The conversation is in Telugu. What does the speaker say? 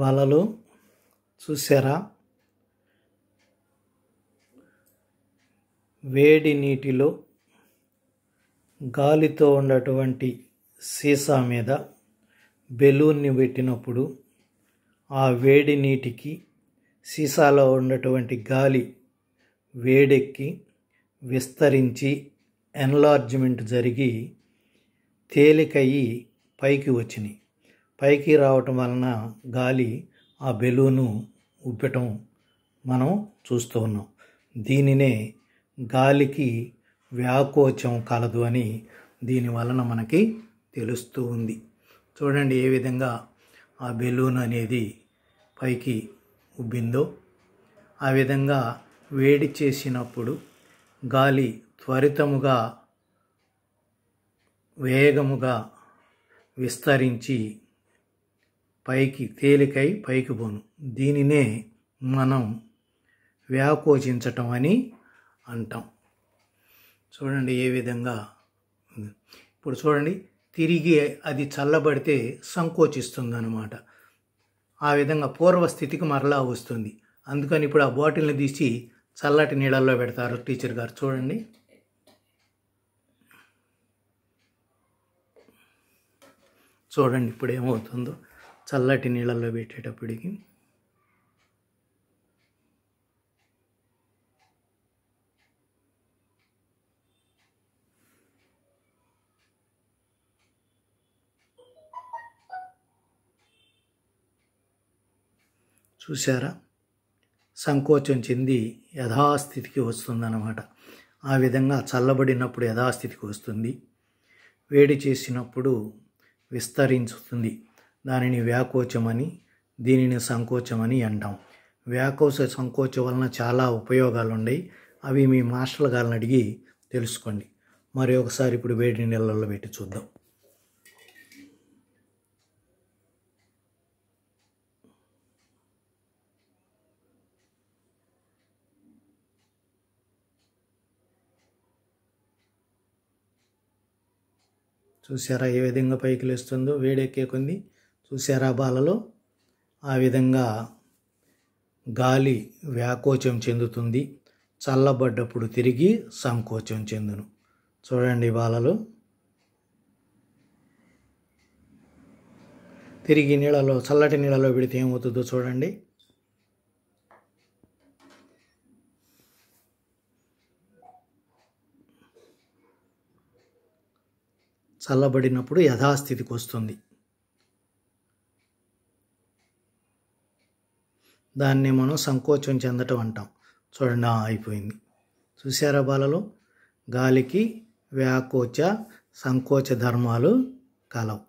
బాలలు చూసారా వేడి నీటిలో గాలితో ఉన్నటువంటి సీసా మీద బెలూన్ని పెట్టినప్పుడు ఆ వేడి నీటికి సీసాలో ఉన్నటువంటి గాలి వేడెక్కి విస్తరించి ఎన్లార్జ్మెంట్ జరిగి తేలికయ్యి పైకి వచ్చినాయి పైకి రావటం వలన గాలి ఆ బెలూను ఉబ్బటం మనం చూస్తూ ఉన్నాం దీనినే గాలికి వ్యాకోచం కలదు అని దీని వలన మనకి తెలుస్తూ ఉంది చూడండి ఏ విధంగా ఆ బెలూన్ అనేది పైకి ఉబ్బిందో ఆ విధంగా వేడి చేసినప్పుడు గాలి త్వరితముగా వేగముగా విస్తరించి పైకి తేలికై పైకి పోను దీనినే మనం వ్యాకోచించటం అని అంటాం చూడండి ఏ విధంగా ఇప్పుడు చూడండి తిరిగి అది చల్లబడితే సంకోచిస్తుంది అన్నమాట ఆ విధంగా పూర్వస్థితికి మరలా వస్తుంది అందుకని ఇప్పుడు ఆ బాటిల్ని తీసి చల్లటి నీళ్ళల్లో పెడతారు టీచర్ గారు చూడండి చూడండి ఇప్పుడు ఏమవుతుందో చల్లటి నీళ్ళల్లో పెట్టేటప్పటికి చూసారా సంకోచం చెంది యథాస్థితికి వస్తుందన్నమాట ఆ విధంగా చల్లబడినప్పుడు యథాస్థితికి వస్తుంది వేడి చేసినప్పుడు విస్తరించుతుంది దానిని వ్యాకోచమని దీనిని సంకోచమని అంటాం వ్యాకోచ సంకోచం వలన చాలా ఉపయోగాలు ఉన్నాయి అవి మీ మాస్టర్లు గారిని అడిగి తెలుసుకోండి మరి ఒకసారి ఇప్పుడు వేడి నీళ్ళల్లో పెట్టి చూద్దాం చూసారా ఏ విధంగా పైకి లేస్తుందో వేడెక్కే కొన్ని చూసారా బాలలో ఆ విధంగా గాలి వ్యాకోచం చెందుతుంది చల్లబడ్డప్పుడు తిరిగి సంకోచం చెందును చూడండి బాలలు తిరిగి నీళ్ళలో చల్లటి నీళ్ళలో పెడితే ఏమవుతుందో చూడండి చల్లబడినప్పుడు యథాస్థితికి వస్తుంది దాన్ని మనం సంకోచం చెందటం అంటాం చూడండి అయిపోయింది చూసారా బాలలో గాలికి వ్యాకోచ సంకోచ ధర్మాలు కలవు